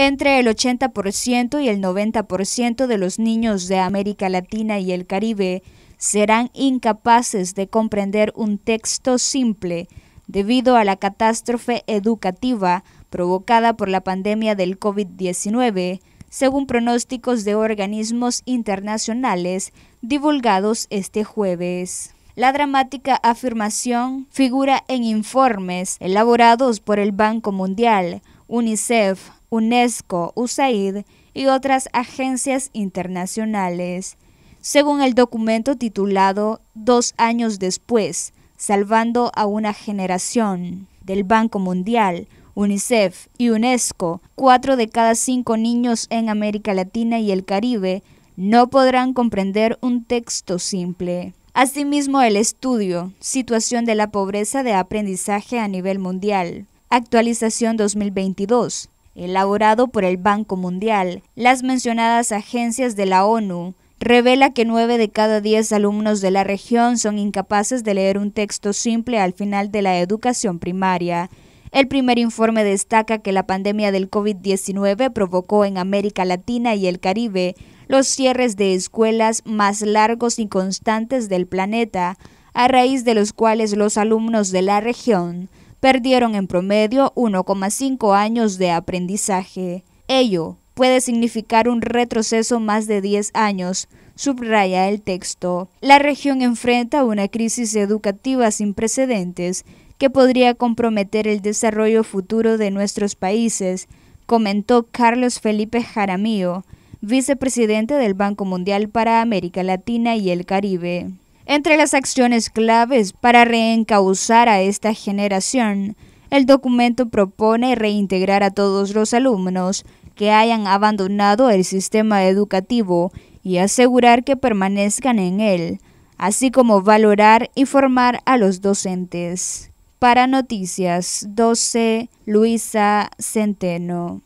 Entre el 80% y el 90% de los niños de América Latina y el Caribe serán incapaces de comprender un texto simple debido a la catástrofe educativa provocada por la pandemia del COVID-19, según pronósticos de organismos internacionales divulgados este jueves. La dramática afirmación figura en informes elaborados por el Banco Mundial, UNICEF, UNESCO, USAID y otras agencias internacionales. Según el documento titulado Dos años después, Salvando a una generación del Banco Mundial, UNICEF y UNESCO, cuatro de cada cinco niños en América Latina y el Caribe no podrán comprender un texto simple. Asimismo, el estudio, Situación de la Pobreza de Aprendizaje a Nivel Mundial, actualización 2022, elaborado por el Banco Mundial, las mencionadas agencias de la ONU, revela que nueve de cada 10 alumnos de la región son incapaces de leer un texto simple al final de la educación primaria. El primer informe destaca que la pandemia del COVID-19 provocó en América Latina y el Caribe los cierres de escuelas más largos y constantes del planeta, a raíz de los cuales los alumnos de la región perdieron en promedio 1,5 años de aprendizaje. Ello puede significar un retroceso más de 10 años, subraya el texto. La región enfrenta una crisis educativa sin precedentes que podría comprometer el desarrollo futuro de nuestros países, comentó Carlos Felipe Jaramillo, vicepresidente del Banco Mundial para América Latina y el Caribe. Entre las acciones claves para reencauzar a esta generación, el documento propone reintegrar a todos los alumnos que hayan abandonado el sistema educativo y asegurar que permanezcan en él, así como valorar y formar a los docentes. Para Noticias 12, Luisa Centeno.